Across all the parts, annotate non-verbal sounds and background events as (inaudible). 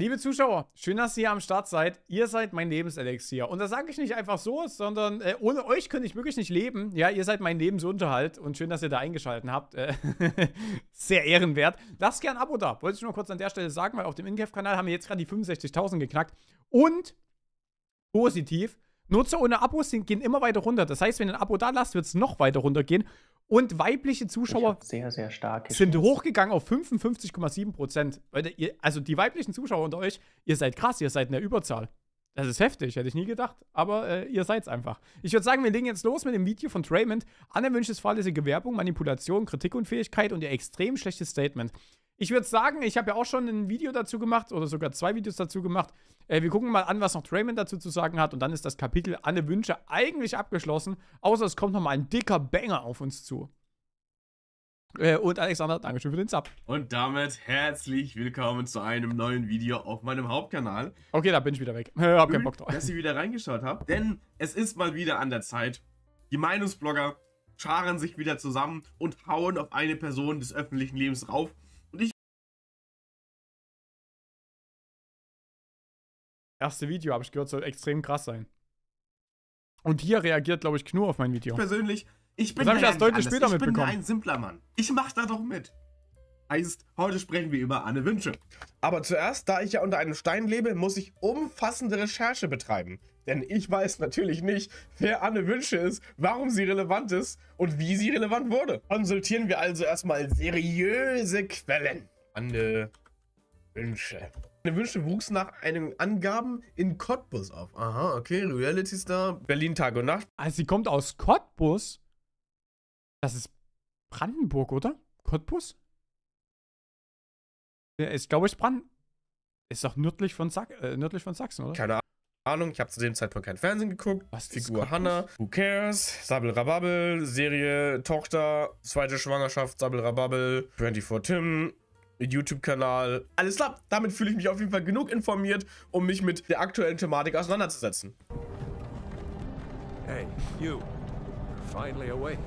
Liebe Zuschauer, schön, dass ihr hier am Start seid. Ihr seid mein Lebenselixier. Und das sage ich nicht einfach so, sondern äh, ohne euch könnte ich wirklich nicht leben. Ja, ihr seid mein Lebensunterhalt und schön, dass ihr da eingeschaltet habt. Äh, (laughs) sehr ehrenwert. Lasst gerne ein Abo da. Wollte ich nur kurz an der Stelle sagen, weil auf dem Incaf-Kanal haben wir jetzt gerade die 65.000 geknackt. Und positiv, Nutzer ohne Abos gehen immer weiter runter. Das heißt, wenn ihr ein Abo da lasst, wird es noch weiter runtergehen. Und weibliche Zuschauer sehr, sehr sind hochgegangen auf 55,7 Prozent. Also die weiblichen Zuschauer unter euch, ihr seid krass, ihr seid in der Überzahl. Das ist heftig, hätte ich nie gedacht. Aber äh, ihr seid's einfach. Ich würde sagen, wir legen jetzt los mit dem Video von Draymond. Anerwünschtes fahrlässige Werbung, Manipulation, Kritikunfähigkeit und ihr extrem schlechtes Statement. Ich würde sagen, ich habe ja auch schon ein Video dazu gemacht oder sogar zwei Videos dazu gemacht. Äh, wir gucken mal an, was noch Draymond dazu zu sagen hat. Und dann ist das Kapitel Anne Wünsche eigentlich abgeschlossen. Außer es kommt nochmal ein dicker Banger auf uns zu. Äh, und Alexander, Dankeschön für den Sub. Und damit herzlich willkommen zu einem neuen Video auf meinem Hauptkanal. Okay, da bin ich wieder weg. (laughs) hab keinen Bock drauf. Dass ihr wieder reingeschaut habt. Denn es ist mal wieder an der Zeit. Die Meinungsblogger scharen sich wieder zusammen und hauen auf eine Person des öffentlichen Lebens rauf erste Video, habe ich gehört, soll extrem krass sein. Und hier reagiert, glaube ich, Knur auf mein Video. Ich persönlich, ich bin, das ich erst deutlich später ich bin ein simpler Mann. Ich mache da doch mit. Heißt, heute sprechen wir über Anne Wünsche. Aber zuerst, da ich ja unter einem Stein lebe, muss ich umfassende Recherche betreiben. Denn ich weiß natürlich nicht, wer Anne Wünsche ist, warum sie relevant ist und wie sie relevant wurde. Konsultieren wir also erstmal seriöse Quellen. Anne Wünsche. Wünsche wuchs nach einem Angaben in Cottbus auf. Aha, okay, Reality Star, Berlin Tag und Nacht. Also sie kommt aus Cottbus? Das ist Brandenburg, oder? Cottbus? Ja, ist, glaube, ich Brand... Ist doch nördlich von, Sach äh, nördlich von Sachsen, oder? Keine Ahnung. Ahnung, ich habe zu dem Zeitpunkt kein Fernsehen geguckt. Was Figur Hanna, Who Cares, Sabel Rababel, Serie Tochter, zweite Schwangerschaft, Sabel Rababel, 24 Tim, YouTube-Kanal. Alles klar, damit fühle ich mich auf jeden Fall genug informiert, um mich mit der aktuellen Thematik auseinanderzusetzen. Hey, you. Finally awake.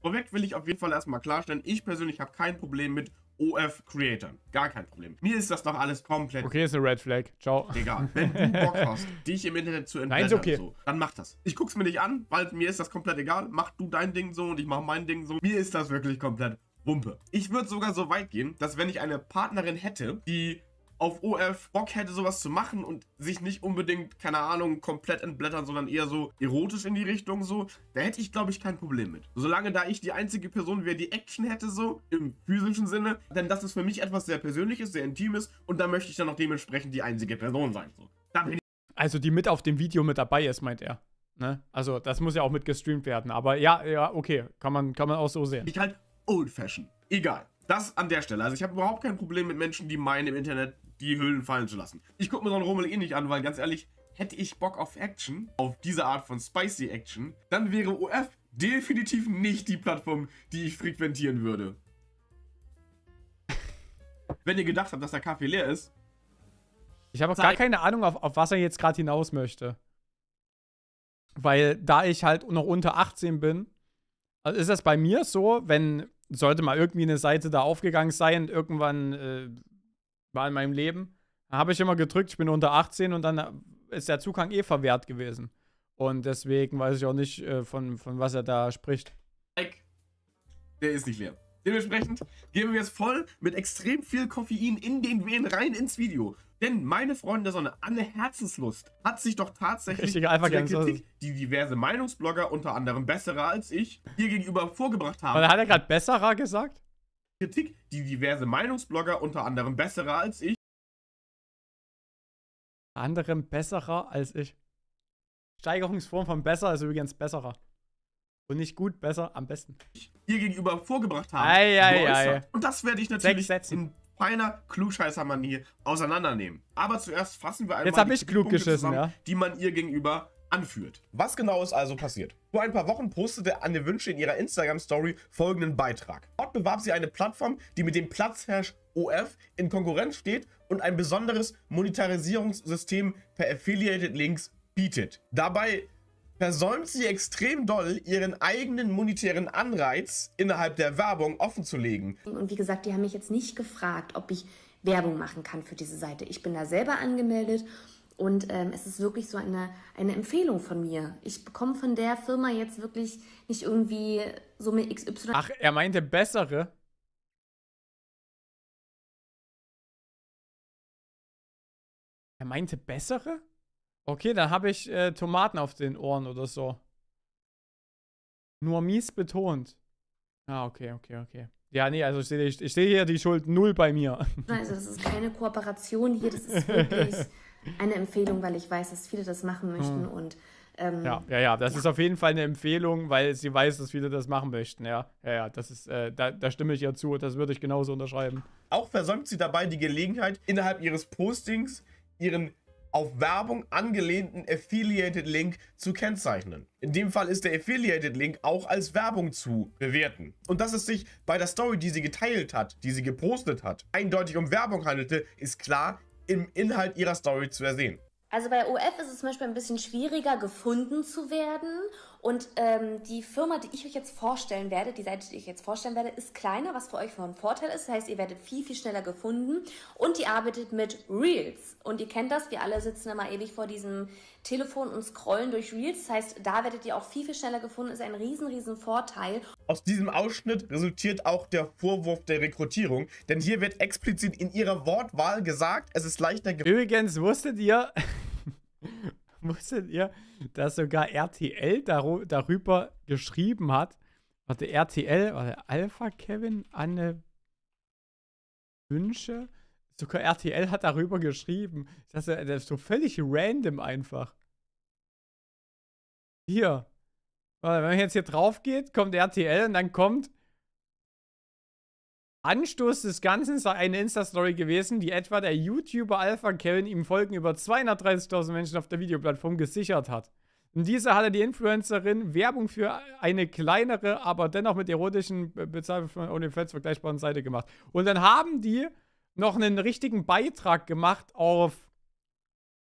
Vorweg will ich auf jeden Fall erstmal klarstellen, ich persönlich habe kein Problem mit OF-Creatern. Gar kein Problem. Mir ist das doch alles komplett... Okay, ist eine Red Flag. Ciao. Egal. (laughs) Wenn du Bock hast, dich im Internet zu entblättern, Nein, okay. so, dann mach das. Ich guck's mir nicht an, weil mir ist das komplett egal. Mach du dein Ding so und ich mach mein Ding so. Mir ist das wirklich komplett Wumpe. Ich würde sogar so weit gehen, dass wenn ich eine Partnerin hätte, die auf OF Bock hätte, sowas zu machen und sich nicht unbedingt, keine Ahnung, komplett entblättern, sondern eher so erotisch in die Richtung so, da hätte ich, glaube ich, kein Problem mit. Solange da ich die einzige Person wäre, die Action hätte, so im physischen Sinne, denn das ist für mich etwas sehr Persönliches, sehr Intimes und da möchte ich dann auch dementsprechend die einzige Person sein. So. also die mit auf dem Video mit dabei ist, meint er. Ne? Also das muss ja auch mit gestreamt werden. Aber ja, ja, okay, kann man, kann man auch so sehen. Ich halt Old fashioned. Egal. Das an der Stelle. Also ich habe überhaupt kein Problem mit Menschen, die meinen im Internet die Höhlen fallen zu lassen. Ich gucke mir so einen Rummel eh nicht an, weil ganz ehrlich, hätte ich Bock auf Action, auf diese Art von spicy Action, dann wäre OF definitiv nicht die Plattform, die ich frequentieren würde. Wenn ihr gedacht habt, dass der Kaffee leer ist. Ich habe auch gar keine Ahnung, auf, auf was er jetzt gerade hinaus möchte. Weil da ich halt noch unter 18 bin, also ist das bei mir so, wenn sollte mal irgendwie eine Seite da aufgegangen sein, irgendwann äh, war in meinem Leben. Da habe ich immer gedrückt, ich bin unter 18 und dann äh, ist der Zugang eh verwehrt gewesen. Und deswegen weiß ich auch nicht, äh, von, von was er da spricht. Der ist nicht leer. Dementsprechend geben wir es voll mit extrem viel Koffein in den Wehen rein ins Video. Denn meine Freunde der Sonne, Anne Herzenslust, hat sich doch tatsächlich Richtig, einfach der Kritik, also. die diverse Meinungsblogger, unter anderem Besserer als ich, hier gegenüber vorgebracht haben. Und hat er gerade Besserer gesagt? Kritik, die diverse Meinungsblogger, unter anderem Besserer als ich. Anderem Besserer als ich. Steigerungsform von Besser ist übrigens Besserer. Und nicht gut, besser, am besten. Ihr gegenüber vorgebracht haben. Ei, ei, ei. Und das werde ich natürlich in feiner Klugscheißer-Manier auseinandernehmen. Aber zuerst fassen wir einmal Jetzt die ich klug Punkte geschissen, zusammen, ja. die man ihr gegenüber anführt. Was genau ist also passiert? Vor ein paar Wochen postete Anne Wünsche in ihrer Instagram-Story folgenden Beitrag. Dort bewarb sie eine Plattform, die mit dem Platzherrsch OF in Konkurrenz steht und ein besonderes Monetarisierungssystem per Affiliated Links bietet. Dabei versäumt sie extrem doll, ihren eigenen monetären Anreiz innerhalb der Werbung offenzulegen. Und wie gesagt, die haben mich jetzt nicht gefragt, ob ich Werbung machen kann für diese Seite. Ich bin da selber angemeldet und ähm, es ist wirklich so eine, eine Empfehlung von mir. Ich bekomme von der Firma jetzt wirklich nicht irgendwie Summe so XY. Ach, er meinte bessere. Er meinte bessere? Okay, dann habe ich äh, Tomaten auf den Ohren oder so. Nur mies betont. Ah, okay, okay, okay. Ja, nee, also ich sehe ich seh hier die Schuld null bei mir. (laughs) Also das ist keine Kooperation hier, das ist wirklich (laughs) eine Empfehlung, weil ich weiß, dass viele das machen hm. möchten hm. und ähm, ja, ja, ja, das ja. ist auf jeden Fall eine Empfehlung, weil sie weiß, dass viele das machen möchten. Ja, ja, ja, das ist, äh, da, da, stimme ich ihr zu, das würde ich genauso unterschreiben. Auch versäumt sie dabei die Gelegenheit, innerhalb ihres Postings ihren auf Werbung angelehnten Affiliated Link zu kennzeichnen. In dem Fall ist der Affiliated Link auch als Werbung zu bewerten. Und dass es sich bei der Story, die sie geteilt hat, die sie gepostet hat, eindeutig um Werbung handelte, ist klar im Inhalt ihrer Story zu ersehen. Also bei OF ist es zum Beispiel ein bisschen schwieriger gefunden zu werden und ähm, die Firma, die ich euch jetzt vorstellen werde, die Seite, die ich jetzt vorstellen werde, ist kleiner, was für euch von Vorteil ist. Das heißt, ihr werdet viel, viel schneller gefunden und die arbeitet mit Reels. Und ihr kennt das, wir alle sitzen immer ewig vor diesem Telefon und scrollen durch Reels. Das heißt, da werdet ihr auch viel, viel schneller gefunden. Das Ist ein riesen, riesen Vorteil. Aus diesem Ausschnitt resultiert auch der Vorwurf der Rekrutierung, denn hier wird explizit in ihrer Wortwahl gesagt, es ist leichter... Übrigens wusstet ihr... (laughs) Wusstet ihr, dass sogar RTL dar darüber geschrieben hat? Warte, RTL, warte, Alpha Kevin, Anne Wünsche? Sogar RTL hat darüber geschrieben. Das ist, das ist so völlig random einfach. Hier. Warte, wenn man jetzt hier drauf geht, kommt RTL und dann kommt Anstoß des Ganzen sei eine Insta-Story gewesen, die etwa der YouTuber Alpha Kevin ihm Folgen über 230.000 Menschen auf der Videoplattform gesichert hat. In dieser hatte die Influencerin Werbung für eine kleinere, aber dennoch mit erotischen Bezahlungen von OnlyFans vergleichbaren Seite gemacht. Und dann haben die noch einen richtigen Beitrag gemacht auf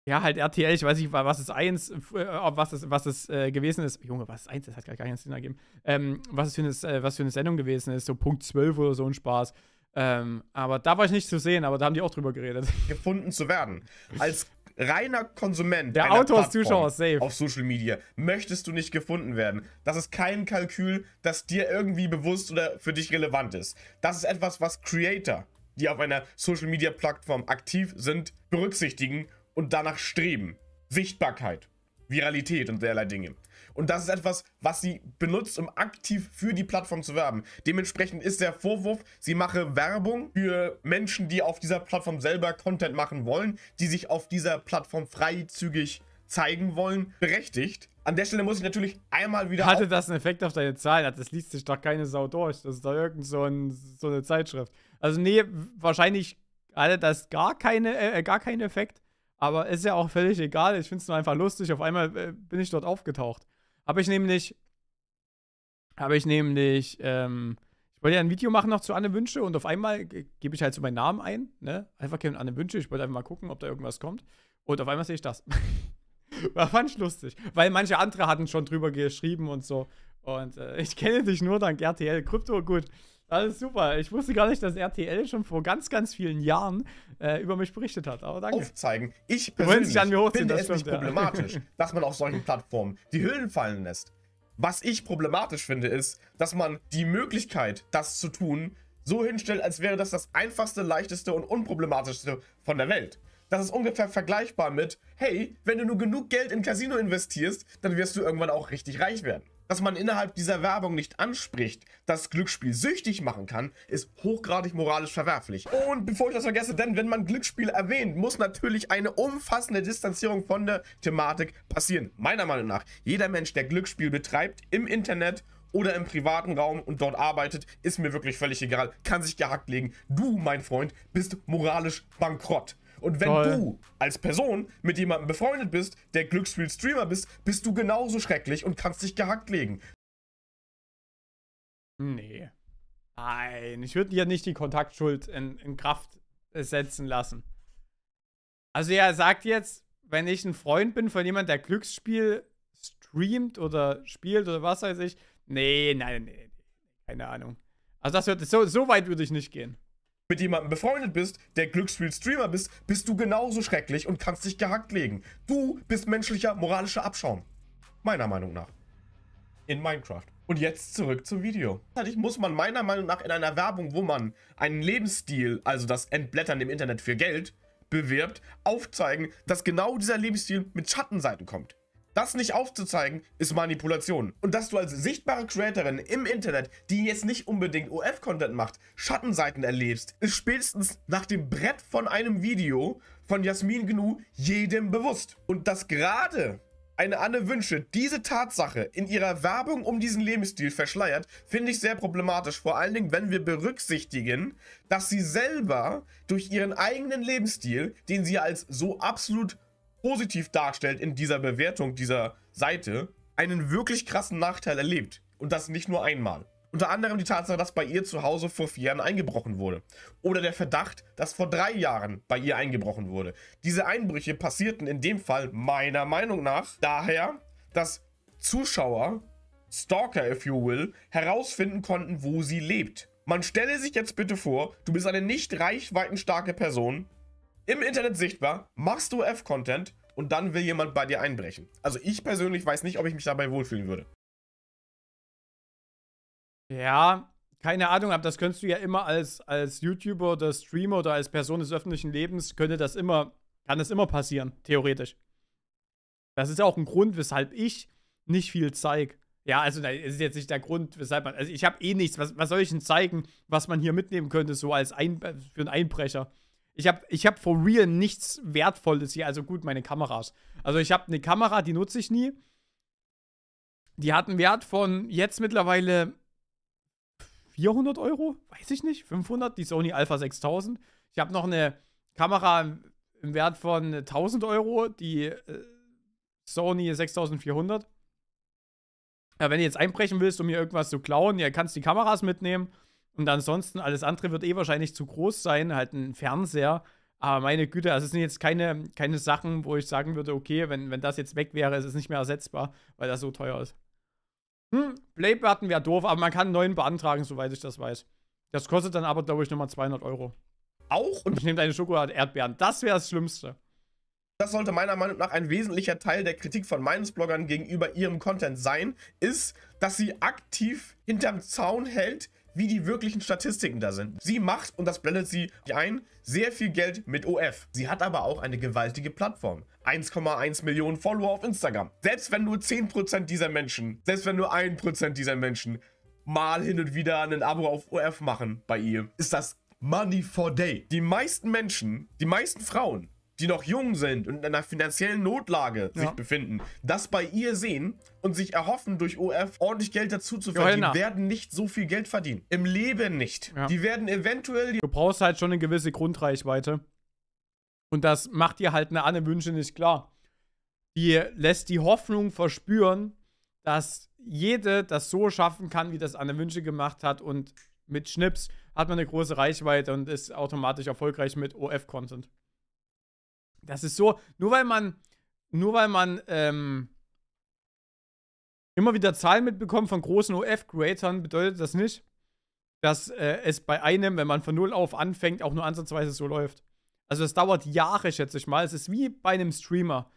ja, halt RTL, ich weiß nicht, was es eins, äh, ob was es, was es äh, gewesen ist. Junge, was ist eins? Das hat gar keinen Sinn ergeben. Ähm, was, es für eine, äh, was für eine Sendung gewesen ist, so Punkt 12 oder so ein Spaß. Ähm, aber da war ich nicht zu sehen, aber da haben die auch drüber geredet. (laughs) Gefunden zu werden. Als reiner Konsument der Autors Zuschauer safe auf Social Media möchtest du nicht gefunden werden. Das ist kein Kalkül, das dir irgendwie bewusst oder für dich relevant ist. Das ist etwas, was Creator, die auf einer Social Media Plattform aktiv sind, berücksichtigen und danach streben. Sichtbarkeit, Viralität und derlei Dinge. Und das ist etwas, was sie benutzt, um aktiv für die Plattform zu werben. Dementsprechend ist der Vorwurf, sie mache Werbung für Menschen, die auf dieser Plattform selber Content machen wollen, die sich auf dieser Plattform freizügig zeigen wollen, berechtigt. An der Stelle muss ich natürlich einmal wieder. Hatte das einen Effekt auf deine Zahlen? Das liest sich doch keine Sau durch. Das ist doch irgend so, ein, so eine Zeitschrift. Also, nee, wahrscheinlich hatte das gar, keine, äh, äh gar keinen Effekt. Aber ist ja auch völlig egal. Ich finde es nur einfach lustig. Auf einmal äh, bin ich dort aufgetaucht. Habe ich nämlich. Habe ich nämlich. Ähm, ich wollte ja ein Video machen noch zu Anne Wünsche und auf einmal gebe ich halt so meinen Namen ein. Ne? Einfach kein Anne Wünsche. Ich wollte einfach mal gucken, ob da irgendwas kommt. Und auf einmal sehe ich das. (laughs) War fand ich lustig. Weil manche andere hatten schon drüber geschrieben und so. Und äh, ich kenne dich nur dank RTL. Krypto, gut. Das ist super. Ich wusste gar nicht, dass RTL schon vor ganz, ganz vielen Jahren äh, über mich berichtet hat. Aber danke. Aufzeigen. Ich persönlich finde es nicht problematisch, ja. (laughs) dass man auf solchen Plattformen die Hüllen fallen lässt. Was ich problematisch finde, ist, dass man die Möglichkeit, das zu tun, so hinstellt, als wäre das das einfachste, leichteste und unproblematischste von der Welt. Das ist ungefähr vergleichbar mit, hey, wenn du nur genug Geld in Casino investierst, dann wirst du irgendwann auch richtig reich werden dass man innerhalb dieser Werbung nicht anspricht, dass Glücksspiel süchtig machen kann, ist hochgradig moralisch verwerflich. Und bevor ich das vergesse, denn wenn man Glücksspiel erwähnt, muss natürlich eine umfassende Distanzierung von der Thematik passieren. Meiner Meinung nach, jeder Mensch, der Glücksspiel betreibt im Internet oder im privaten Raum und dort arbeitet, ist mir wirklich völlig egal, kann sich gehackt legen. Du, mein Freund, bist moralisch bankrott. Und wenn Toll. du als Person mit jemandem befreundet bist, der glücksspiel Streamer bist, bist du genauso schrecklich und kannst dich gehackt legen. Nee. Nein, ich würde dir nicht die Kontaktschuld in, in Kraft setzen lassen. Also er sagt jetzt, wenn ich ein Freund bin von jemandem, der Glücksspiel streamt oder spielt oder was weiß ich. Nee, nein, nee, nee. Keine Ahnung. Also das wird so, so weit würde ich nicht gehen mit jemandem befreundet bist, der Glücksspiel-Streamer bist, bist du genauso schrecklich und kannst dich gehackt legen. Du bist menschlicher, moralischer Abschaum. Meiner Meinung nach. In Minecraft. Und jetzt zurück zum Video. Tatsächlich muss man meiner Meinung nach in einer Werbung, wo man einen Lebensstil, also das Entblättern im Internet für Geld, bewirbt, aufzeigen, dass genau dieser Lebensstil mit Schattenseiten kommt. Das nicht aufzuzeigen, ist Manipulation. Und dass du als sichtbare Creatorin im Internet, die jetzt nicht unbedingt OF-Content macht, Schattenseiten erlebst, ist spätestens nach dem Brett von einem Video von Jasmin Gnu jedem bewusst. Und dass gerade eine Anne Wünsche diese Tatsache in ihrer Werbung um diesen Lebensstil verschleiert, finde ich sehr problematisch. Vor allen Dingen, wenn wir berücksichtigen, dass sie selber durch ihren eigenen Lebensstil, den sie als so absolut positiv darstellt in dieser Bewertung dieser Seite, einen wirklich krassen Nachteil erlebt. Und das nicht nur einmal. Unter anderem die Tatsache, dass bei ihr zu Hause vor vier Jahren eingebrochen wurde. Oder der Verdacht, dass vor drei Jahren bei ihr eingebrochen wurde. Diese Einbrüche passierten in dem Fall meiner Meinung nach daher, dass Zuschauer, Stalker if you will, herausfinden konnten, wo sie lebt. Man stelle sich jetzt bitte vor, du bist eine nicht reichweitenstarke Person, im Internet sichtbar, machst du F-Content und dann will jemand bei dir einbrechen. Also ich persönlich weiß nicht, ob ich mich dabei wohlfühlen würde. Ja, keine Ahnung, aber das könntest du ja immer als, als YouTuber oder Streamer oder als Person des öffentlichen Lebens, könnte das immer, kann das immer passieren, theoretisch. Das ist ja auch ein Grund, weshalb ich nicht viel zeige. Ja, also das ist jetzt nicht der Grund, weshalb man. Also ich habe eh nichts. Was, was soll ich denn zeigen, was man hier mitnehmen könnte, so als Ein, für einen Einbrecher? Ich habe ich hab for real nichts Wertvolles hier. Also gut, meine Kameras. Also ich habe eine Kamera, die nutze ich nie. Die hat einen Wert von jetzt mittlerweile 400 Euro? Weiß ich nicht. 500? Die Sony Alpha 6000. Ich habe noch eine Kamera im Wert von 1000 Euro. Die äh, Sony 6400. Ja, wenn du jetzt einbrechen willst, um mir irgendwas zu klauen, ja, kannst die Kameras mitnehmen. Und ansonsten, alles andere wird eh wahrscheinlich zu groß sein, halt ein Fernseher. Aber meine Güte, also es sind jetzt keine, keine Sachen, wo ich sagen würde, okay, wenn, wenn das jetzt weg wäre, ist es nicht mehr ersetzbar, weil das so teuer ist. Hm, Playbutton wäre doof, aber man kann einen neuen beantragen, soweit ich das weiß. Das kostet dann aber, glaube ich, nochmal 200 Euro. Auch? Und ich nehme deine Schokolade-Erdbeeren. Das wäre das Schlimmste. Das sollte meiner Meinung nach ein wesentlicher Teil der Kritik von Meinungsbloggern gegenüber ihrem Content sein, ist, dass sie aktiv hinterm Zaun hält, wie die wirklichen Statistiken da sind. Sie macht, und das blendet sie ein, sehr viel Geld mit OF. Sie hat aber auch eine gewaltige Plattform. 1,1 Millionen Follower auf Instagram. Selbst wenn nur 10% dieser Menschen, selbst wenn nur 1% dieser Menschen mal hin und wieder ein Abo auf OF machen bei ihr, ist das Money for Day. Die meisten Menschen, die meisten Frauen die noch jung sind und in einer finanziellen Notlage ja. sich befinden, das bei ihr sehen und sich erhoffen, durch OF ordentlich Geld dazu zu verdienen, ja, werden nicht so viel Geld verdienen. Im Leben nicht. Ja. Die werden eventuell... Die du brauchst halt schon eine gewisse Grundreichweite. Und das macht dir halt eine Anne Wünsche nicht klar. Die lässt die Hoffnung verspüren, dass jede das so schaffen kann, wie das Anne Wünsche gemacht hat und mit Schnips hat man eine große Reichweite und ist automatisch erfolgreich mit OF-Content. Das ist so, nur weil man, nur weil man ähm, immer wieder Zahlen mitbekommt von großen OF-Creatern, bedeutet das nicht, dass äh, es bei einem, wenn man von Null auf anfängt, auch nur ansatzweise so läuft. Also das dauert Jahre, schätze ich mal. Es ist wie bei einem Streamer.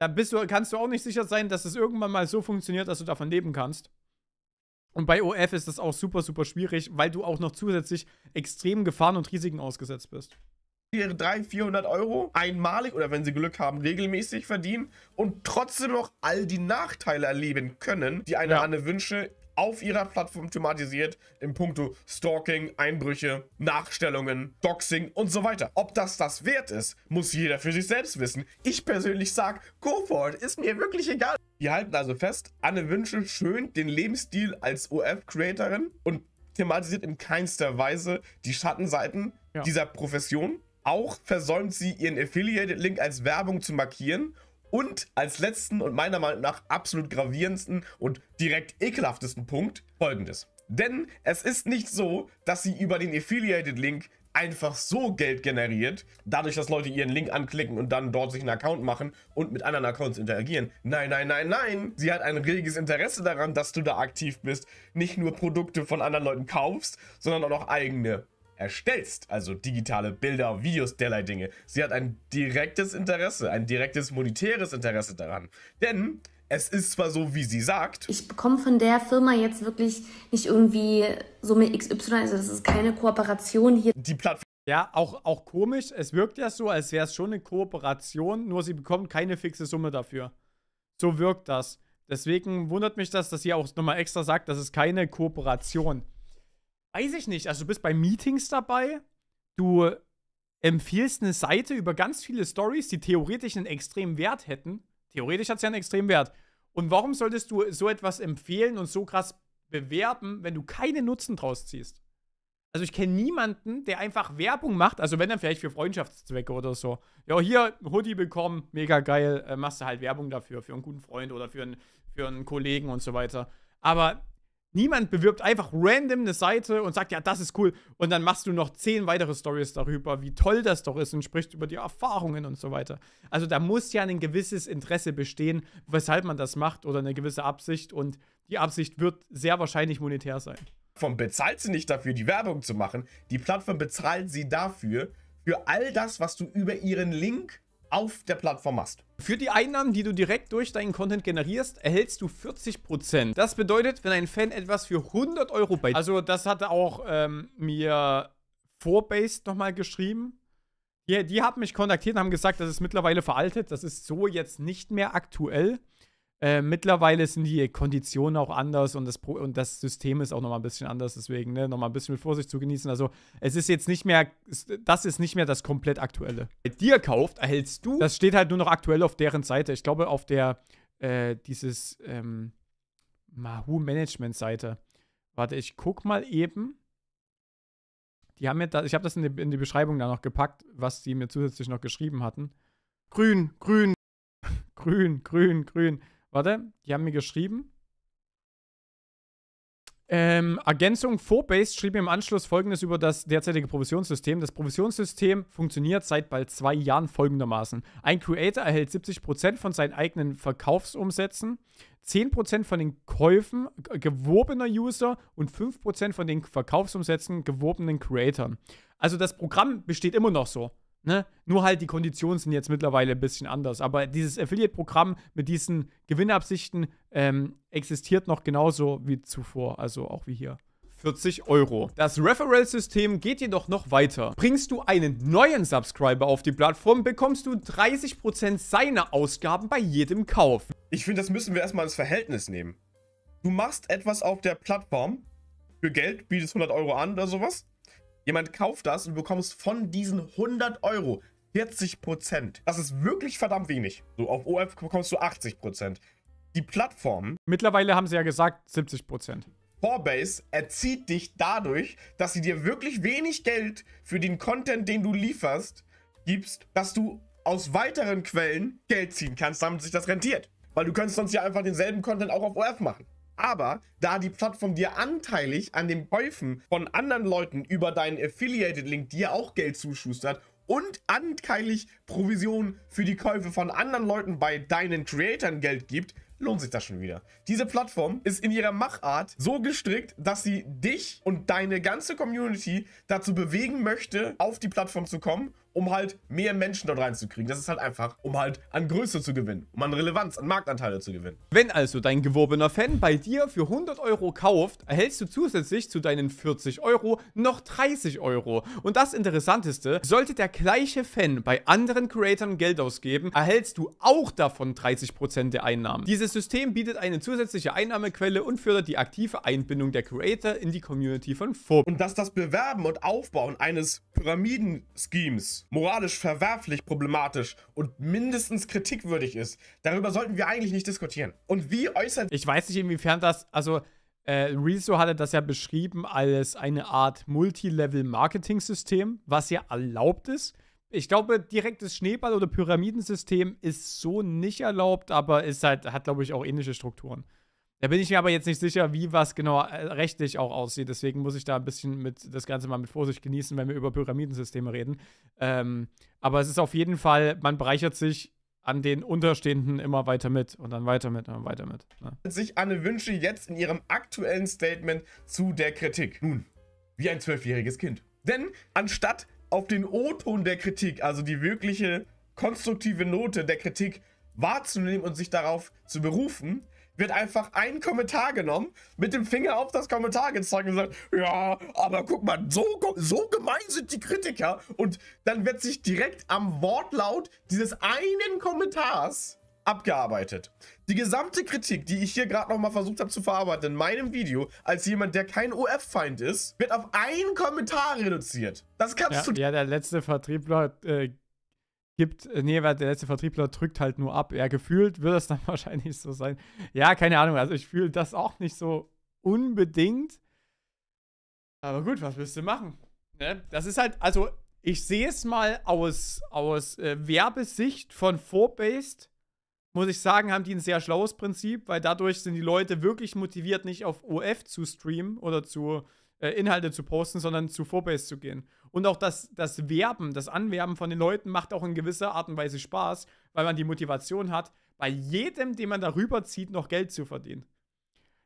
Da bist du, kannst du auch nicht sicher sein, dass es irgendwann mal so funktioniert, dass du davon leben kannst. Und bei OF ist das auch super, super schwierig, weil du auch noch zusätzlich extremen Gefahren und Risiken ausgesetzt bist ihre 300, 400 Euro einmalig oder wenn sie Glück haben, regelmäßig verdienen und trotzdem noch all die Nachteile erleben können, die eine ja. Anne Wünsche auf ihrer Plattform thematisiert im Punkto Stalking, Einbrüche, Nachstellungen, Doxing und so weiter. Ob das das wert ist, muss jeder für sich selbst wissen. Ich persönlich sag, go for it, ist mir wirklich egal. Wir halten also fest, Anne Wünsche schönt den Lebensstil als OF-Creatorin und thematisiert in keinster Weise die Schattenseiten ja. dieser Profession auch versäumt sie ihren Affiliate-Link als Werbung zu markieren und als letzten und meiner Meinung nach absolut gravierendsten und direkt ekelhaftesten Punkt folgendes. Denn es ist nicht so, dass sie über den Affiliated-Link einfach so Geld generiert, dadurch, dass Leute ihren Link anklicken und dann dort sich einen Account machen und mit anderen Accounts interagieren. Nein, nein, nein, nein. Sie hat ein reges Interesse daran, dass du da aktiv bist, nicht nur Produkte von anderen Leuten kaufst, sondern auch noch eigene erstellst, also digitale Bilder, Videos, derlei Dinge. Sie hat ein direktes Interesse, ein direktes monetäres Interesse daran. Denn es ist zwar so, wie sie sagt. Ich bekomme von der Firma jetzt wirklich nicht irgendwie Summe XY, also das ist keine Kooperation hier. Die Plattform. Ja, auch, auch komisch. Es wirkt ja so, als wäre es schon eine Kooperation, nur sie bekommt keine fixe Summe dafür. So wirkt das. Deswegen wundert mich das, dass sie auch nochmal extra sagt, das ist keine Kooperation. Weiß ich nicht. Also du bist bei Meetings dabei, du empfiehlst eine Seite über ganz viele Stories, die theoretisch einen extremen Wert hätten. Theoretisch hat sie ja einen extremen Wert. Und warum solltest du so etwas empfehlen und so krass bewerben, wenn du keinen Nutzen draus ziehst? Also ich kenne niemanden, der einfach Werbung macht, also wenn dann vielleicht für Freundschaftszwecke oder so. Ja, hier Hoodie bekommen, mega geil, äh, machst du halt Werbung dafür, für einen guten Freund oder für einen, für einen Kollegen und so weiter. Aber Niemand bewirbt einfach random eine Seite und sagt, ja, das ist cool. Und dann machst du noch zehn weitere Stories darüber, wie toll das doch ist und sprichst über die Erfahrungen und so weiter. Also da muss ja ein gewisses Interesse bestehen, weshalb man das macht oder eine gewisse Absicht. Und die Absicht wird sehr wahrscheinlich monetär sein. Von bezahlt sie nicht dafür, die Werbung zu machen. Die Plattform bezahlt sie dafür, für all das, was du über ihren Link auf der Plattform machst. Für die Einnahmen, die du direkt durch deinen Content generierst, erhältst du 40%. Das bedeutet, wenn ein Fan etwas für 100 Euro bei... Also das hatte auch ähm, mir Vorbased nochmal geschrieben. Die, die haben mich kontaktiert und haben gesagt, das ist mittlerweile veraltet. Das ist so jetzt nicht mehr aktuell. Äh, mittlerweile sind die Konditionen auch anders und das, und das System ist auch nochmal ein bisschen anders, deswegen ne, nochmal ein bisschen mit Vorsicht zu genießen. Also es ist jetzt nicht mehr, das ist nicht mehr das komplett aktuelle. Bei dir kauft, erhältst du? Das steht halt nur noch aktuell auf deren Seite. Ich glaube auf der, äh, dieses ähm, Mahu Management Seite. Warte, ich guck mal eben. Die haben mir da, ich habe das in die, in die Beschreibung da noch gepackt, was die mir zusätzlich noch geschrieben hatten. Grün, grün. (laughs) grün, grün, grün. Warte, die haben mir geschrieben. Ähm, Ergänzung, Fobase schrieb mir im Anschluss folgendes über das derzeitige Provisionssystem. Das Provisionssystem funktioniert seit bald zwei Jahren folgendermaßen. Ein Creator erhält 70% von seinen eigenen Verkaufsumsätzen, 10% von den Käufen geworbener User und 5% von den Verkaufsumsätzen geworbenen Creatoren. Also das Programm besteht immer noch so. Ne? Nur halt die Konditionen sind jetzt mittlerweile ein bisschen anders. Aber dieses Affiliate-Programm mit diesen Gewinnabsichten ähm, existiert noch genauso wie zuvor, also auch wie hier. 40 Euro. Das Referral-System geht jedoch noch weiter. Bringst du einen neuen Subscriber auf die Plattform, bekommst du 30% seiner Ausgaben bei jedem Kauf. Ich finde, das müssen wir erstmal ins Verhältnis nehmen. Du machst etwas auf der Plattform, für Geld bietest 100 Euro an oder sowas, Jemand kauft das und du bekommst von diesen 100 Euro 40 Prozent. Das ist wirklich verdammt wenig. So, auf OF bekommst du 80 Prozent. Die Plattform... Mittlerweile haben sie ja gesagt 70 Prozent. Forbase erzieht dich dadurch, dass sie dir wirklich wenig Geld für den Content, den du lieferst, gibst, dass du aus weiteren Quellen Geld ziehen kannst, damit sich das rentiert. Weil du könntest sonst ja einfach denselben Content auch auf OF machen. Aber da die Plattform dir anteilig an den Käufen von anderen Leuten über deinen Affiliated-Link dir auch Geld zuschustert und anteilig Provision für die Käufe von anderen Leuten bei deinen Creatoren Geld gibt, lohnt sich das schon wieder. Diese Plattform ist in ihrer Machart so gestrickt, dass sie dich und deine ganze Community dazu bewegen möchte, auf die Plattform zu kommen um halt mehr Menschen dort reinzukriegen. Das ist halt einfach, um halt an Größe zu gewinnen, um an Relevanz, an Marktanteile zu gewinnen. Wenn also dein geworbener Fan bei dir für 100 Euro kauft, erhältst du zusätzlich zu deinen 40 Euro noch 30 Euro. Und das Interessanteste, sollte der gleiche Fan bei anderen Creatoren Geld ausgeben, erhältst du auch davon 30% der Einnahmen. Dieses System bietet eine zusätzliche Einnahmequelle und fördert die aktive Einbindung der Creator in die Community von Forbes. Und dass das Bewerben und Aufbauen eines Pyramiden-Schemes moralisch verwerflich, problematisch und mindestens kritikwürdig ist, darüber sollten wir eigentlich nicht diskutieren. Und wie äußert... Ich weiß nicht, inwiefern das... Also, äh, Rezo hatte das ja beschrieben als eine Art Multilevel-Marketing-System, was ja erlaubt ist. Ich glaube, direktes Schneeball- oder Pyramidensystem ist so nicht erlaubt, aber ist halt, hat, glaube ich, auch ähnliche Strukturen. Da bin ich mir aber jetzt nicht sicher, wie was genau äh, rechtlich auch aussieht. Deswegen muss ich da ein bisschen mit das Ganze mal mit Vorsicht genießen, wenn wir über Pyramidensysteme reden. Ähm, aber es ist auf jeden Fall, man bereichert sich an den Unterstehenden immer weiter mit und dann weiter mit und dann weiter mit. Ja. Ne? Sich Anne Wünsche jetzt in ihrem aktuellen Statement zu der Kritik. Nun, wie ein zwölfjähriges Kind. Denn anstatt auf den O-Ton der Kritik, also die wirkliche konstruktive Note der Kritik wahrzunehmen und sich darauf zu berufen, wird einfach ein Kommentar genommen, mit dem Finger auf das Kommentar gezeigt und sagt, ja, aber guck mal, so, so gemein sind die Kritiker. Und dann wird sich direkt am Wortlaut dieses einen Kommentars abgearbeitet. Die gesamte Kritik, die ich hier gerade nochmal versucht habe zu verarbeiten in meinem Video, als jemand, der kein OF-Feind ist, wird auf einen Kommentar reduziert. Das kannst ja, du... Ja, der letzte Vertriebler äh, gibt, äh, nee, weil der letzte Vertriebler drückt halt nur ab. Ja, gefühlt wird das dann (laughs) wahrscheinlich so sein. Ja, keine Ahnung, also ich fühle das auch nicht so unbedingt. Aber gut, was willst du machen? Ne? Das ist halt, also ich sehe es mal aus, aus äh, Werbesicht von Vorbased, muss ich sagen, haben die ein sehr schlaues Prinzip, weil dadurch sind die Leute wirklich motiviert, nicht auf OF zu streamen oder zu äh, Inhalte zu posten, sondern zu Vorbase zu gehen. Und auch das, das Werben, das Anwerben von den Leuten macht auch in gewisser Art und Weise Spaß, weil man die Motivation hat, bei jedem, den man darüber zieht, noch Geld zu verdienen.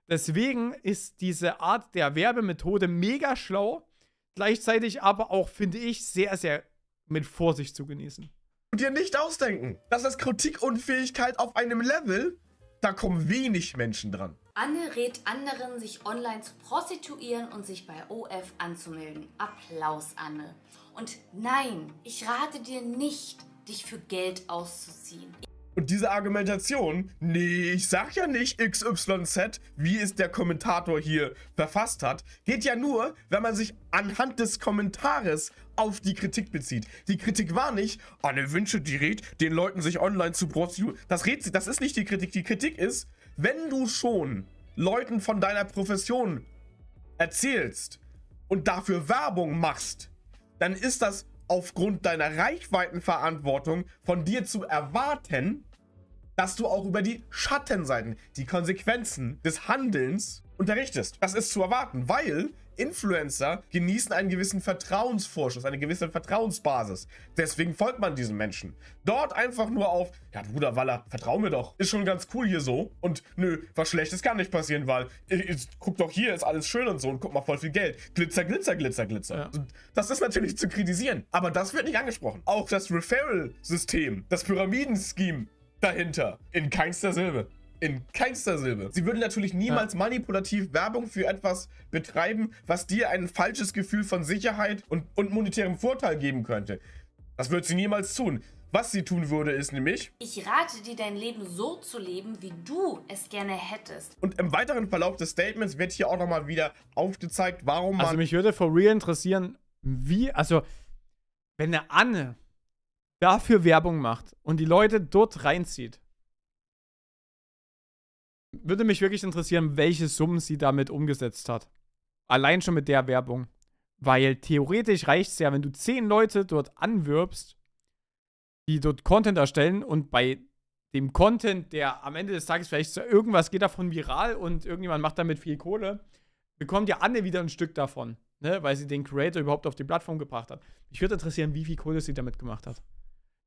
Deswegen ist diese Art der Werbemethode mega schlau, gleichzeitig aber auch, finde ich, sehr, sehr mit Vorsicht zu genießen. Und dir nicht ausdenken. dass Das Kritikunfähigkeit auf einem Level, da kommen wenig Menschen dran. Anne rät anderen, sich online zu prostituieren und sich bei OF anzumelden. Applaus, Anne. Und nein, ich rate dir nicht, dich für Geld auszuziehen. Und diese Argumentation, nee, ich sag ja nicht XYZ, wie es der Kommentator hier verfasst hat, geht ja nur, wenn man sich anhand des Kommentares auf die Kritik bezieht. Die Kritik war nicht, alle ah, ne, Wünsche, die rät, den Leuten sich online zu prostituieren. Das, rät, das ist nicht die Kritik. Die Kritik ist, wenn du schon Leuten von deiner Profession erzählst und dafür Werbung machst, dann ist das aufgrund deiner Reichweitenverantwortung von dir zu erwarten, dass du auch über die Schattenseiten, die Konsequenzen des Handelns unterrichtest. Das ist zu erwarten, weil Influencer genießen einen gewissen Vertrauensvorschuss, eine gewisse Vertrauensbasis. Deswegen folgt man diesen Menschen. Dort einfach nur auf, ja Bruder Waller, vertrau mir doch, ist schon ganz cool hier so. Und nö, was Schlechtes kann nicht passieren, weil ich, äh, ich, äh, guck doch hier, ist alles schön und so und guck mal voll viel Geld. Glitzer, Glitzer, Glitzer, Glitzer. Ja. Das ist natürlich zu kritisieren, aber das wird nicht angesprochen. Auch das Referral-System, das Pyramidenscheme dahinter. In keinster Silbe. In keinster Silbe. Sie würde natürlich niemals ja. manipulativ Werbung für etwas betreiben, was dir ein falsches Gefühl von Sicherheit und, und monetärem Vorteil geben könnte. Das würde sie niemals tun. Was sie tun würde, ist nämlich... Ich rate dir, dein Leben so zu leben, wie du es gerne hättest. Und im weiteren Verlauf des Statements wird hier auch nochmal wieder aufgezeigt, warum also man... Also mich würde for real interessieren, wie... Also, wenn eine Anne dafür Werbung macht und die Leute dort reinzieht. Würde mich wirklich interessieren, welche Summen sie damit umgesetzt hat. Allein schon mit der Werbung. Weil theoretisch reicht es ja, wenn du zehn Leute dort anwirbst, die dort Content erstellen und bei dem Content, der am Ende des Tages vielleicht so irgendwas geht davon viral und irgendjemand macht damit viel Kohle, bekommt ja Anne wieder ein Stück davon, ne? weil sie den Creator überhaupt auf die Plattform gebracht hat. Mich würde interessieren, wie viel Kohle sie damit gemacht hat.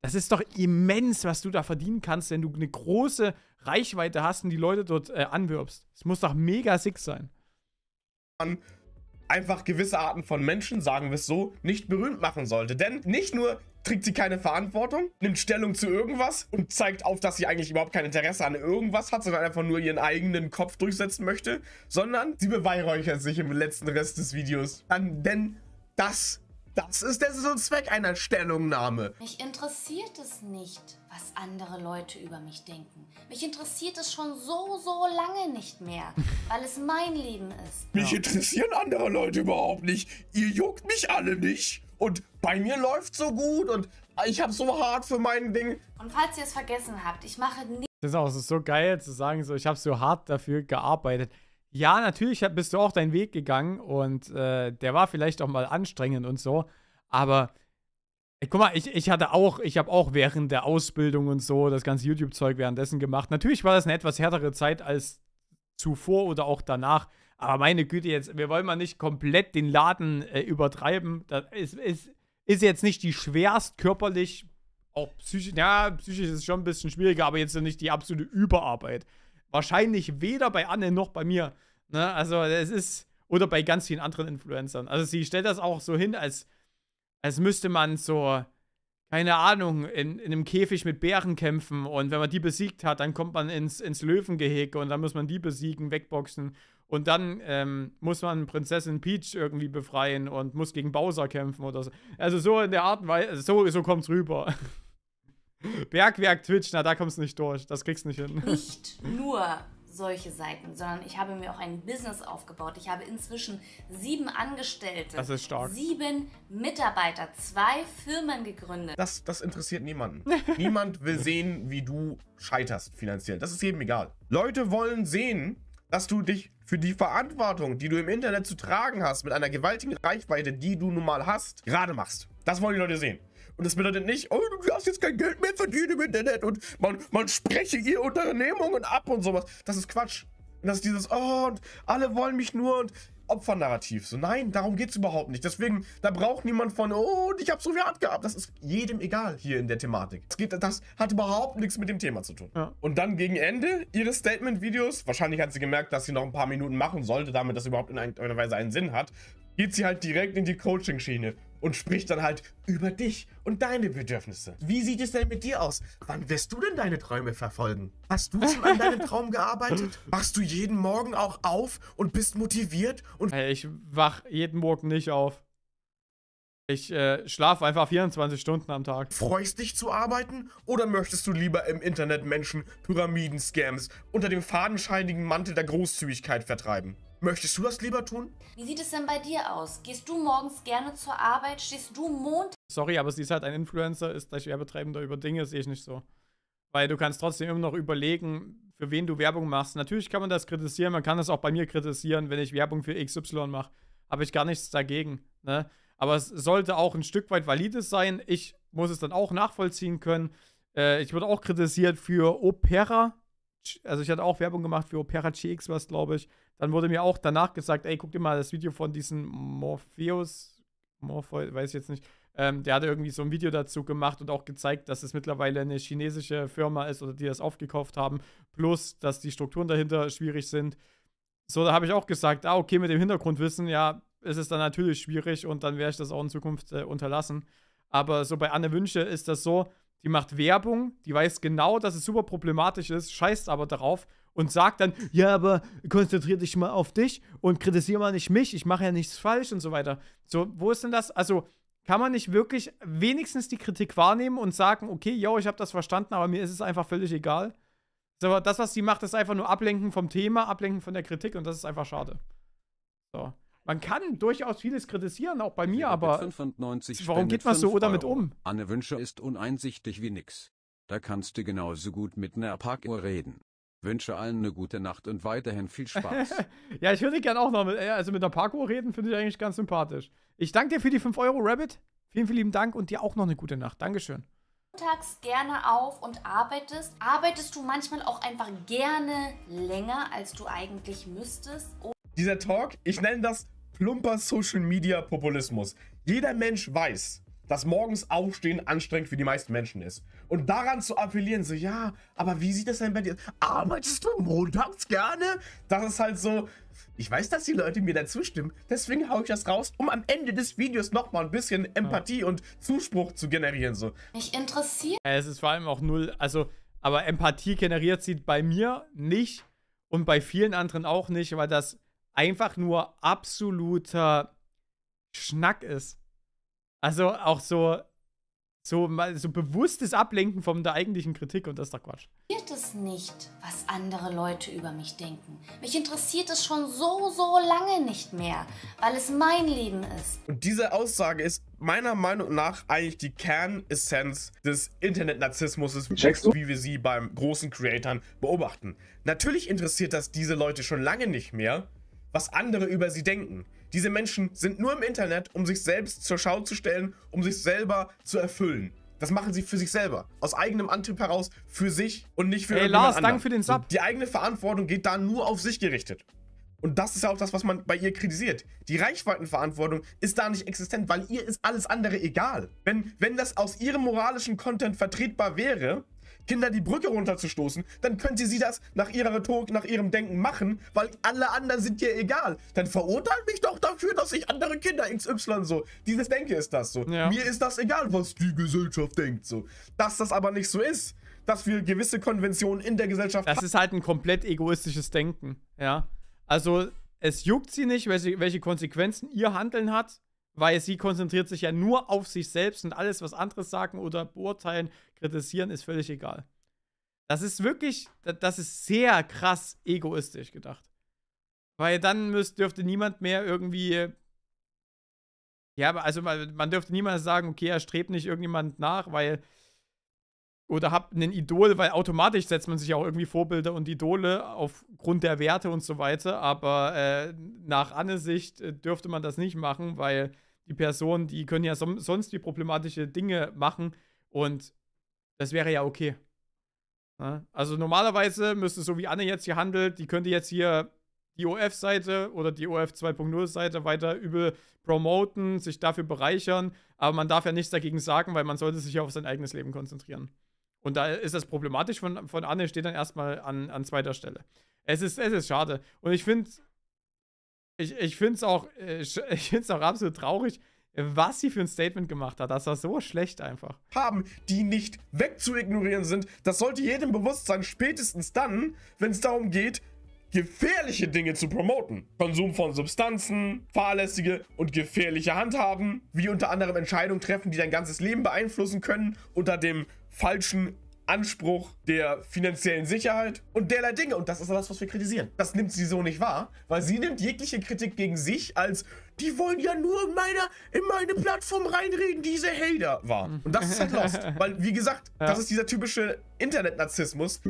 Das ist doch immens, was du da verdienen kannst, wenn du eine große Reichweite hast und die Leute dort äh, anwirbst. Es muss doch mega sick sein. Man einfach gewisse Arten von Menschen, sagen wir es so, nicht berühmt machen sollte. Denn nicht nur trägt sie keine Verantwortung, nimmt Stellung zu irgendwas und zeigt auf, dass sie eigentlich überhaupt kein Interesse an irgendwas hat, sondern einfach nur ihren eigenen Kopf durchsetzen möchte, sondern sie beweihräuchert sich im letzten Rest des Videos. An, denn das das ist der Sinn und Zweck einer Stellungnahme. Mich interessiert es nicht, was andere Leute über mich denken. Mich interessiert es schon so, so lange nicht mehr, (laughs) weil es mein Leben ist. Mich interessieren andere Leute überhaupt nicht. Ihr juckt mich alle nicht. Und bei mir läuft so gut und ich habe so hart für mein Ding. Und falls ihr es vergessen habt, ich mache nie. Das ist auch so geil zu sagen, so ich habe so hart dafür gearbeitet. Ja, natürlich bist du auch deinen Weg gegangen und äh, der war vielleicht auch mal anstrengend und so, aber ey, guck mal, ich, ich hatte auch, ich habe auch während der Ausbildung und so das ganze YouTube-Zeug währenddessen gemacht. Natürlich war das eine etwas härtere Zeit als zuvor oder auch danach, aber meine Güte, jetzt, wir wollen mal nicht komplett den Laden äh, übertreiben. Das ist, ist, ist jetzt nicht die schwerst körperlich, auch psychisch, ja, psychisch ist schon ein bisschen schwieriger, aber jetzt nicht die absolute Überarbeit. Wahrscheinlich weder bei Anne noch bei mir. Ne? Also es ist, oder bei ganz vielen anderen Influencern. Also sie stellt das auch so hin, als, als müsste man so, keine Ahnung, in, in einem Käfig mit Bären kämpfen und wenn man die besiegt hat, dann kommt man ins, ins Löwengehege und dann muss man die besiegen, wegboxen und dann ähm, muss man Prinzessin Peach irgendwie befreien und muss gegen Bowser kämpfen oder so. Also so in der Art und Weise, also, so, kommt es rüber. (laughs) Bergwerk Twitch, na, da kommst du nicht durch. Das kriegst du nicht hin. Nicht nur solche Seiten, sondern ich habe mir auch ein Business aufgebaut. Ich habe inzwischen sieben Angestellte, das ist stark. sieben Mitarbeiter, zwei Firmen gegründet. Das, das interessiert niemanden. (laughs) Niemand will sehen, wie du scheiterst finanziell. Das ist jedem egal. Leute wollen sehen, dass du dich für die Verantwortung, die du im Internet zu tragen hast, mit einer gewaltigen Reichweite, die du nun mal hast, gerade machst. Das wollen die Leute sehen. Und das bedeutet nicht, oh, du darfst jetzt kein Geld mehr verdienen im Internet und man, man spreche ihr Unternehmungen ab und sowas. Das ist Quatsch. Und das ist dieses, oh, und alle wollen mich nur und Opfernarrativ. So, nein, darum geht es überhaupt nicht. Deswegen, da braucht niemand von, oh, und ich habe so viel abgehabt. Das ist jedem egal hier in der Thematik. Das, geht, das hat überhaupt nichts mit dem Thema zu tun. Ja. Und dann gegen Ende ihres Statement-Videos, wahrscheinlich hat sie gemerkt, dass sie noch ein paar Minuten machen sollte, damit das überhaupt in irgendeiner Weise einen Sinn hat, geht sie halt direkt in die Coaching-Schiene und spricht dann halt über dich und deine Bedürfnisse. Wie sieht es denn mit dir aus? Wann wirst du denn deine Träume verfolgen? Hast du schon an deinem Traum gearbeitet? Wachst du jeden Morgen auch auf und bist motiviert und. Hey, ich wach jeden Morgen nicht auf. Ich äh, schlafe einfach 24 Stunden am Tag. Freust dich zu arbeiten oder möchtest du lieber im Internet Menschen Pyramiden-Scams unter dem fadenscheinigen Mantel der Großzügigkeit vertreiben? Möchtest du das lieber tun? Wie sieht es denn bei dir aus? Gehst du morgens gerne zur Arbeit? Stehst du Montag? Sorry, aber sie ist halt ein Influencer, ist gleich Werbetreibender über Dinge, sehe ich nicht so. Weil du kannst trotzdem immer noch überlegen, für wen du Werbung machst. Natürlich kann man das kritisieren, man kann das auch bei mir kritisieren, wenn ich Werbung für XY mache. Habe ich gar nichts dagegen. Ne? Aber es sollte auch ein Stück weit valides sein. Ich muss es dann auch nachvollziehen können. Äh, ich wurde auch kritisiert für Opera, also ich hatte auch Werbung gemacht für Opera GX, was glaube ich. Dann wurde mir auch danach gesagt, ey, guck dir mal das Video von diesem Morpheus, Morpheus, weiß ich jetzt nicht. Ähm, der hatte irgendwie so ein Video dazu gemacht und auch gezeigt, dass es mittlerweile eine chinesische Firma ist oder die das aufgekauft haben. Plus, dass die Strukturen dahinter schwierig sind. So, da habe ich auch gesagt, ah, okay, mit dem Hintergrundwissen, ja, ist es dann natürlich schwierig und dann werde ich das auch in Zukunft äh, unterlassen. Aber so bei Anne Wünsche ist das so, die macht Werbung, die weiß genau, dass es super problematisch ist, scheißt aber darauf und sagt dann, ja, aber konzentrier dich mal auf dich und kritisier mal nicht mich, ich mache ja nichts falsch und so weiter. So, wo ist denn das? Also, kann man nicht wirklich wenigstens die Kritik wahrnehmen und sagen, okay, yo, ich habe das verstanden, aber mir ist es einfach völlig egal? So, das, was sie macht, ist einfach nur Ablenken vom Thema, Ablenken von der Kritik und das ist einfach schade. So. Man kann durchaus vieles kritisieren, auch bei mir, aber 95 warum geht man so oder mit um? Anne Wünsche ist uneinsichtig wie nix. Da kannst du genauso gut mit ner Parkuhr reden. Wünsche allen eine gute Nacht und weiterhin viel Spaß. (laughs) ja, ich würde gern auch noch mit, äh, also mit einer Parkuhr reden, finde ich eigentlich ganz sympathisch. Ich danke dir für die 5 Euro, Rabbit. Vielen, vielen lieben Dank und dir auch noch eine gute Nacht. Dankeschön montags gerne auf und arbeitest, arbeitest du manchmal auch einfach gerne länger, als du eigentlich müsstest dieser Talk, ich nenne das plumper Social Media Populismus. Jeder Mensch weiß, dass morgens Aufstehen anstrengend für die meisten Menschen ist. Und daran zu appellieren, so, ja, aber wie sieht das denn bei dir? Arbeitest du montags gerne? Das ist halt so, ich weiß, dass die Leute mir da zustimmen. deswegen haue ich das raus, um am Ende des Videos nochmal ein bisschen Empathie und Zuspruch zu generieren, so. Mich interessiert. Äh, es ist vor allem auch null, also, aber Empathie generiert sie bei mir nicht und bei vielen anderen auch nicht, weil das einfach nur absoluter Schnack ist. Also auch so, so, so bewusstes Ablenken von der eigentlichen Kritik und das ist doch Quatsch. Interessiert es nicht, was andere Leute über mich denken. Mich interessiert es schon so, so lange nicht mehr, weil es mein Leben ist. Und diese Aussage ist meiner Meinung nach eigentlich die Kernessenz des Internet-Narzissmus, wie wir sie beim großen Creatern beobachten. Natürlich interessiert das diese Leute schon lange nicht mehr, was andere über sie denken. Diese Menschen sind nur im Internet, um sich selbst zur Schau zu stellen, um sich selber zu erfüllen. Das machen sie für sich selber. Aus eigenem Antrieb heraus, für sich und nicht für Ey, Lars, danke für den Sub. Die eigene Verantwortung geht da nur auf sich gerichtet. Und das ist ja auch das, was man bei ihr kritisiert. Die Reichweitenverantwortung ist da nicht existent, weil ihr ist alles andere egal. Wenn, wenn das aus ihrem moralischen Content vertretbar wäre, Kinder die Brücke runterzustoßen, dann könnte sie das nach ihrer Rhetorik, nach ihrem Denken machen, weil alle anderen sind ihr egal. Dann verurteilt mich doch dafür, dass ich andere Kinder XY so. Dieses Denken ist das so. Ja. Mir ist das egal, was die Gesellschaft denkt so. Dass das aber nicht so ist, dass wir gewisse Konventionen in der Gesellschaft Das ist halt ein komplett egoistisches Denken, ja. Also es juckt sie nicht, welche Konsequenzen ihr Handeln hat weil sie konzentriert sich ja nur auf sich selbst und alles, was andere sagen oder beurteilen, kritisieren, ist völlig egal. Das ist wirklich, das ist sehr krass egoistisch gedacht. Weil dann müsst, dürfte niemand mehr irgendwie. Ja, also man, man dürfte niemals sagen, okay, er strebt nicht irgendjemand nach, weil oder habe einen Idol, weil automatisch setzt man sich ja auch irgendwie Vorbilder und Idole aufgrund der Werte und so weiter. Aber äh, nach Anne-Sicht äh, dürfte man das nicht machen, weil die Personen, die können ja so, sonst die problematische Dinge machen und das wäre ja okay. Ja? Ne? Also normalerweise müsste so wie Anne jetzt hier handelt, die könnte jetzt hier die OF-Seite oder die OF 2.0-Seite weiter übel promoten, sich dafür bereichern, aber man darf ja nichts dagegen sagen, weil man sollte sich ja auf sein eigenes Leben konzentrieren. Und da ist das problematisch von, von Anne, steht dann erstmal an, an zweiter Stelle. Es ist, es ist schade. Und ich finde ich, ich finde es auch, ich, äh, (laughs) ich find's auch absolut traurig, was sie für ein Statement gemacht hat. Das war so schlecht einfach. Haben, die nicht wegzuignorieren sind. Das sollte jedem bewusst sein, spätestens dann, wenn es darum geht, gefährliche Dinge zu promoten. Konsum von Substanzen, fahrlässige und gefährliche Handhaben, wie unter anderem Entscheidungen treffen, die dein ganzes Leben beeinflussen können, unter dem falschen Anspruch der finanziellen Sicherheit und derlei Dinge. Und das ist das, was wir kritisieren. Das nimmt sie so nicht wahr, weil sie nimmt jegliche Kritik gegen sich als, die wollen ja nur in, meiner, in meine Plattform reinreden, diese Hater waren. Und das ist halt lost. (laughs) Weil, wie gesagt, ja. das ist dieser typische Internet-Narzissmus,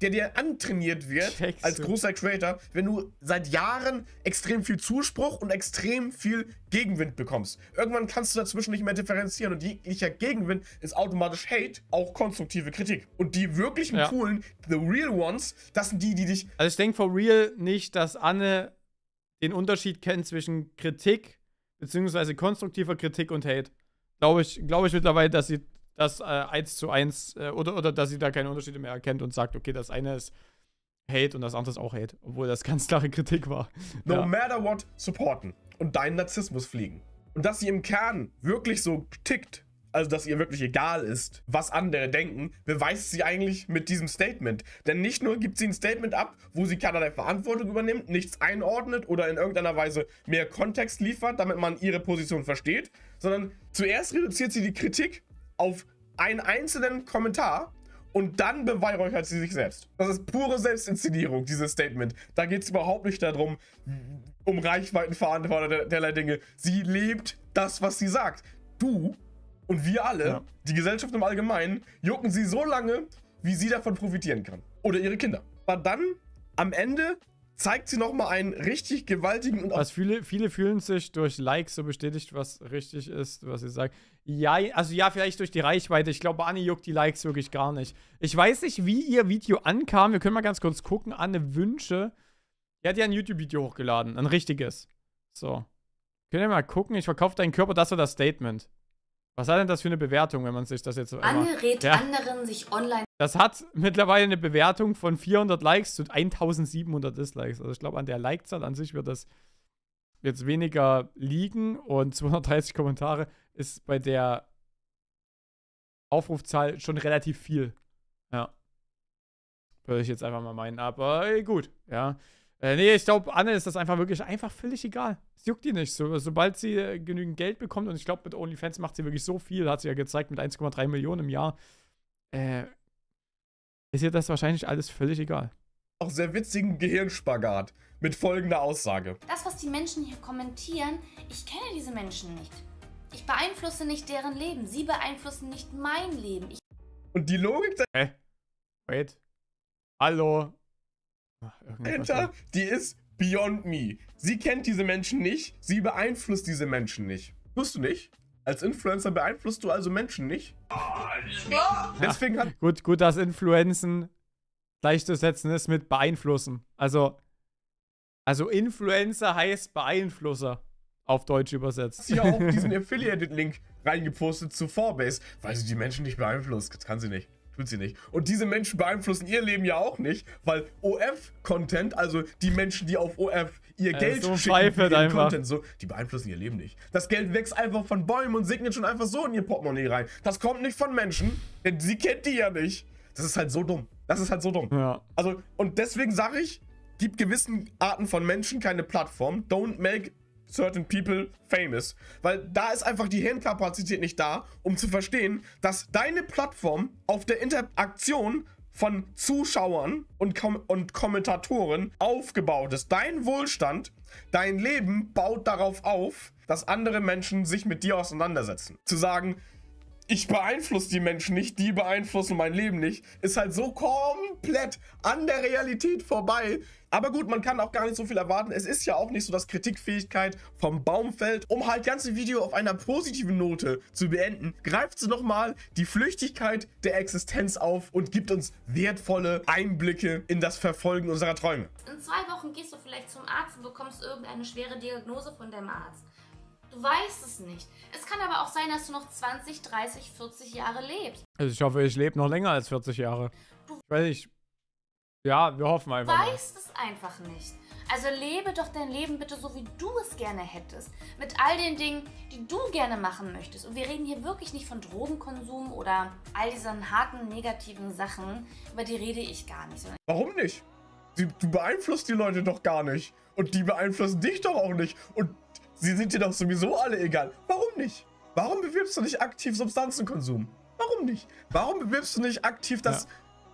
der dir antrainiert wird Checkst als großer Creator, wenn du seit Jahren extrem viel Zuspruch und extrem viel Gegenwind bekommst. Irgendwann kannst du dazwischen nicht mehr differenzieren und jeglicher Gegenwind ist automatisch Hate, auch konstruktive Kritik. Und die wirkt wirklichen ja. coolen, the real ones, das sind die, die dich. Also ich denke for real nicht, dass Anne den Unterschied kennt zwischen Kritik beziehungsweise konstruktiver Kritik und Hate. Glaube ich, glaube ich mittlerweile, dass sie das äh, eins zu eins äh, oder, oder dass sie da keine Unterschiede mehr erkennt und sagt, okay, das eine ist Hate und das andere ist auch Hate, obwohl das ganz klare Kritik war. (laughs) No ja. matter what, supporten und deinen Narzissmus fliegen. Und dass sie im Kern wirklich so tickt, also dass ihr wirklich egal ist, was andere denken, beweist sie eigentlich mit diesem Statement. Denn nicht nur gibt sie ein Statement ab, wo sie keinerlei Verantwortung übernimmt, nichts einordnet oder in irgendeiner Weise mehr Kontext liefert, damit man ihre Position versteht, sondern zuerst reduziert sie die Kritik auf einen einzelnen Kommentar und dann beweihräuchert sie sich selbst. Das ist pure Selbstinszenierung, dieses Statement. Da geht es überhaupt nicht darum, um Reichweitenverantwortung derlei Dinge. Sie lebt das, was sie sagt. Du und wir alle, ja. die Gesellschaft im Allgemeinen, jucken sie so lange, wie sie davon profitieren kann. Oder ihre Kinder. Aber dann, am Ende, zeigt sie nochmal einen richtig gewaltigen... Und also viele, viele fühlen sich durch Likes so bestätigt, was richtig ist, was sie sagt. Ja, also ja, vielleicht durch die Reichweite. Ich glaube, Anne juckt die Likes wirklich gar nicht. Ich weiß nicht, wie ihr Video ankam. Wir können mal ganz kurz gucken. Anne Wünsche. Er hat ja ein YouTube-Video hochgeladen. Ein richtiges. So. Können wir mal gucken. Ich verkaufe deinen Körper. Das war das Statement. Was hat denn das für eine Bewertung, wenn man sich das jetzt... Angerät ja. anderen sich online... Das hat mittlerweile eine Bewertung von 400 Likes zu 1700 Dislikes. Also ich glaube, an der Like-Zahl an sich wird das jetzt weniger liegen. Und 230 Kommentare ist bei der Aufrufzahl schon relativ viel. Ja. Würde ich jetzt einfach mal meinen. Aber gut, ja. Äh, nee, ich glaube, Anne ist das einfach wirklich einfach völlig egal. Es juckt ihr nicht. So, sobald sie äh, genügend Geld bekommt, und ich glaube, mit OnlyFans macht sie wirklich so viel, hat sie ja gezeigt, mit 1,3 Millionen im Jahr, äh, ist ihr das wahrscheinlich alles völlig egal. Auch sehr witzigen Gehirnspagat mit folgender Aussage. Das, was die Menschen hier kommentieren, ich kenne diese Menschen nicht. Ich beeinflusse nicht deren Leben. Sie beeinflussen nicht mein Leben. Ich und die Logik... Hä? Wait. Hallo? Enter, die ist beyond me. Sie kennt diese Menschen nicht, sie beeinflusst diese Menschen nicht. Tust du nicht? Als Influencer beeinflusst du also Menschen nicht? Ja. Deswegen hat gut, gut, dass Influenzen gleichzusetzen ist mit beeinflussen. Also, also Influencer heißt Beeinflusser auf Deutsch übersetzt. Sie hat auch diesen (laughs) Affiliated-Link reingepostet zu Forbase, weil sie die Menschen nicht beeinflusst. Das kann sie nicht. Tut sie nicht. Und diese Menschen beeinflussen ihr Leben ja auch nicht, weil OF-Content, also die Menschen, die auf OF ihr ja, Geld so schicken, ihren Content so, die beeinflussen ihr Leben nicht. Das Geld wächst einfach von Bäumen und segnet schon einfach so in ihr Portemonnaie rein. Das kommt nicht von Menschen, denn sie kennt die ja nicht. Das ist halt so dumm. Das ist halt so dumm. Ja. Also, und deswegen sage ich, gib gewissen Arten von Menschen keine Plattform. Don't make certain people famous. Weil da ist einfach die Hirnkapazität nicht da, um zu verstehen, dass deine Plattform auf der Interaktion von Zuschauern und, Kom und Kommentatoren aufgebaut ist. Dein Wohlstand, dein Leben baut darauf auf, dass andere Menschen sich mit dir auseinandersetzen. Zu sagen, ich beeinflusse die Menschen nicht, die beeinflussen mein Leben nicht, ist halt so komplett an der Realität vorbei, aber gut, man kann auch gar nicht so viel erwarten. Es ist ja auch nicht so, dass Kritikfähigkeit vom Baum fällt. Um halt ganze Video auf einer positiven Note zu beenden, greift sie nochmal die Flüchtigkeit der Existenz auf und gibt uns wertvolle Einblicke in das Verfolgen unserer Träume. In zwei Wochen gehst du vielleicht zum Arzt und bekommst irgendeine schwere Diagnose von deinem Arzt. Du weißt es nicht. Es kann aber auch sein, dass du noch 20, 30, 40 Jahre lebst. Also ich hoffe, ich lebe noch länger als 40 Jahre. Du ich weiß nicht, ja, wir hoffen einfach. Du Weißt es einfach nicht. Also lebe doch dein Leben bitte so, wie du es gerne hättest. Mit all den Dingen, die du gerne machen möchtest. Und wir reden hier wirklich nicht von Drogenkonsum oder all diesen harten, negativen Sachen. Über die rede ich gar nicht. Warum nicht? Du beeinflusst die Leute doch gar nicht. Und die beeinflussen dich doch auch nicht. Und sie sind dir doch sowieso alle egal. Warum nicht? Warum bewirbst du nicht aktiv Substanzenkonsum? Warum nicht? Warum bewirbst du nicht aktiv, das... ja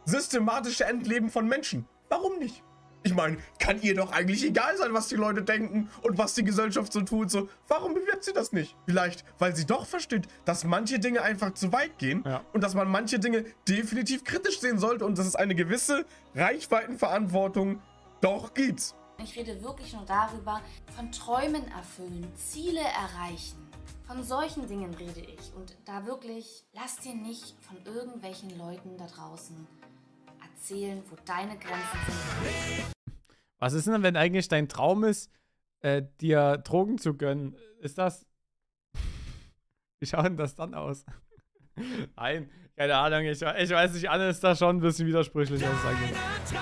systematische Entleben von Menschen. Warum nicht? Ich meine, kann ihr doch eigentlich egal sein, was die Leute denken und was die Gesellschaft so tut. So, warum bewirbt sie das nicht? Vielleicht, weil sie doch versteht, dass manche Dinge einfach zu weit gehen ja. und dass man manche Dinge definitiv kritisch sehen sollte und dass es eine gewisse Reichweitenverantwortung doch gibt. Ich rede wirklich nur darüber, von Träumen erfüllen, Ziele erreichen. Von solchen Dingen rede ich und da wirklich, lass dir nicht von irgendwelchen Leuten da draußen erzählen, wo deine Grenzen sind. Was ist denn, wenn eigentlich dein Traum ist, äh, dir Drogen zu gönnen? Ist das. (laughs) Wie schaut denn das dann aus? Nein, keine Ahnung, ich, ich weiß nicht, alles ist da schon ein bisschen widersprüchlich, was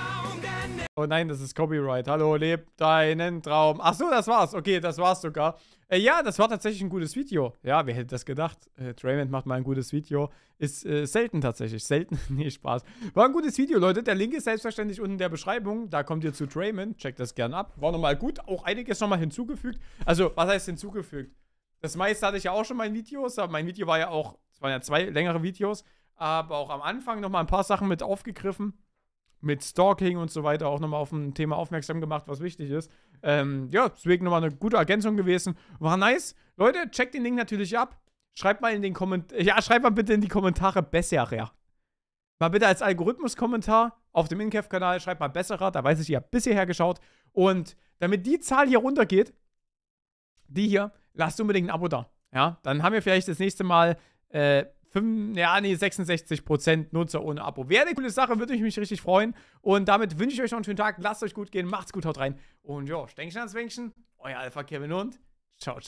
Oh nein, das ist Copyright. Hallo, leb deinen Traum. Achso, das war's. Okay, das war's sogar. Äh, ja, das war tatsächlich ein gutes Video. Ja, wer hätte das gedacht? Äh, Draymond macht mal ein gutes Video. Ist äh, selten tatsächlich. Selten. (laughs) nee, Spaß. War ein gutes Video, Leute. Der Link ist selbstverständlich unten in der Beschreibung. Da kommt ihr zu Draymond. Checkt das gern ab. War nochmal gut. Auch einiges nochmal hinzugefügt. Also, was heißt hinzugefügt? Das meiste hatte ich ja auch schon in Videos, aber mein Video war ja auch, es waren ja zwei längere Videos, aber auch am Anfang nochmal ein paar Sachen mit aufgegriffen. Mit Stalking und so weiter auch nochmal auf ein Thema aufmerksam gemacht, was wichtig ist. Ähm, ja, deswegen nochmal eine gute Ergänzung gewesen. War nice. Leute, checkt den Link natürlich ab. Schreibt mal in den Kommentaren. Ja, schreibt mal bitte in die Kommentare Besserer. Mal bitte als Algorithmus-Kommentar auf dem incaf kanal schreibt mal Besserer, da weiß ich, ihr habt bisher geschaut. Und damit die Zahl hier runtergeht, die hier, lasst unbedingt ein Abo da. Ja, dann haben wir vielleicht das nächste Mal äh, 5, ja, nee, 66% Nutzer ohne Abo. Wäre eine coole Sache, würde ich mich richtig freuen. Und damit wünsche ich euch noch einen schönen Tag. Lasst euch gut gehen, macht's gut, haut rein. Und ja, Stänkchen ans Wänkchen, euer Alpha Kevin und ciao, ciao.